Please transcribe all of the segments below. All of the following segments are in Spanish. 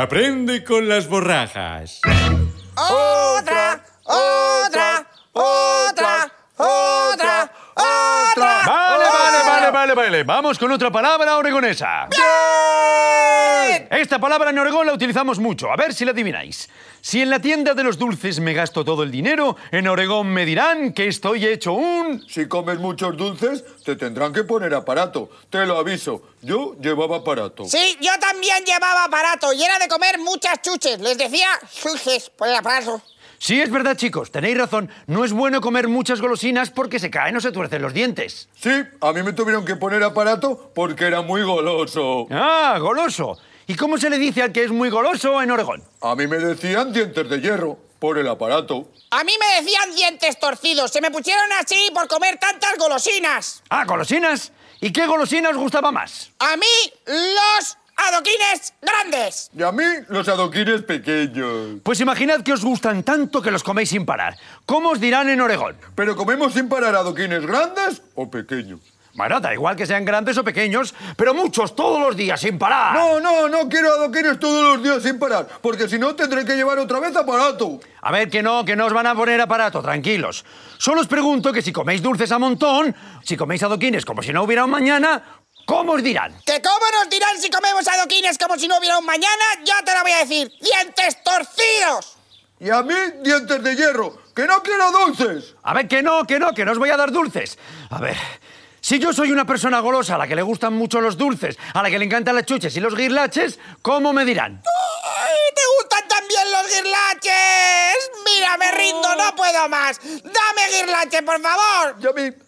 Aprende con las borrajas. Otra, otra, otra, otra, otra. Vale, vale, vale, vale, vale. Vamos con otra palabra oregonesa. ¡Bien! Esta palabra en Oregón la utilizamos mucho. A ver si la adivináis. Si en la tienda de los dulces me gasto todo el dinero, en Oregón me dirán que estoy hecho un... Si comes muchos dulces, te tendrán que poner aparato. Te lo aviso. Yo llevaba aparato. Sí, yo también llevaba aparato y era de comer muchas chuches. Les decía chuches por el aparato. Sí, es verdad, chicos, tenéis razón. No es bueno comer muchas golosinas porque se caen o se tuercen los dientes. Sí, a mí me tuvieron que poner aparato porque era muy goloso. Ah, goloso. ¿Y cómo se le dice al que es muy goloso en Oregón? A mí me decían dientes de hierro por el aparato. A mí me decían dientes torcidos. Se me pusieron así por comer tantas golosinas. Ah, golosinas. ¿Y qué golosinas os gustaba más? A mí, los grandes. Y a mí, los adoquines pequeños. Pues imaginad que os gustan tanto que los coméis sin parar. ¿Cómo os dirán en Oregón? ¿Pero comemos sin parar adoquines grandes o pequeños? Bueno, igual que sean grandes o pequeños, pero muchos todos los días sin parar. No, no, no quiero adoquines todos los días sin parar, porque si no tendré que llevar otra vez aparato. A ver, que no, que no os van a poner aparato, tranquilos. Solo os pregunto que si coméis dulces a montón, si coméis adoquines como si no hubiera un mañana, ¿Cómo os dirán? ¿Que cómo nos dirán si comemos adoquines como si no hubiera un mañana? Ya te lo voy a decir. ¡Dientes torcidos! Y a mí, dientes de hierro. ¡Que no quiero dulces! A ver, que no, que no, que no os voy a dar dulces. A ver, si yo soy una persona golosa a la que le gustan mucho los dulces, a la que le encantan las chuches y los guirlaches, ¿cómo me dirán? guirlaches! ¡Mira, me rindo, no puedo más! ¡Dame guirlaches, por favor!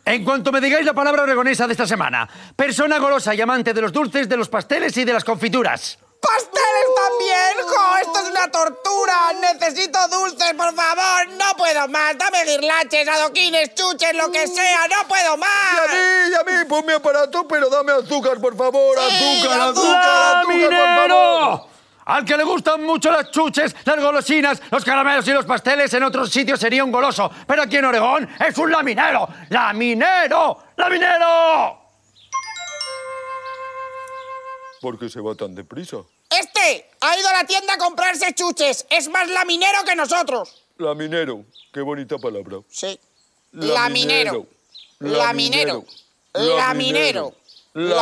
En cuanto me digáis la palabra oregonesa de esta semana, persona golosa y amante de los dulces, de los pasteles y de las confituras. ¡Pasteles uh. también! ¡Jo! ¡Esto es una tortura! ¡Necesito dulces, por favor! ¡No puedo más! ¡Dame guirlaches, adoquines, chuches, lo que uh. sea! ¡No puedo más! Y a mí, y a mí, ponme aparato, pero dame azúcar, por favor. azúcar, azúcar, azúcar, por favor. Al que le gustan mucho las chuches, las golosinas, los caramelos y los pasteles, en otros sitios sería un goloso. Pero aquí en Oregón es un laminero. ¡Laminero! ¡Laminero! ¿Por qué se va tan deprisa? Este ha ido a la tienda a comprarse chuches. Es más laminero que nosotros. Laminero. Qué bonita palabra. Sí. Laminero. Laminero. Laminero. Laminero. Laminero.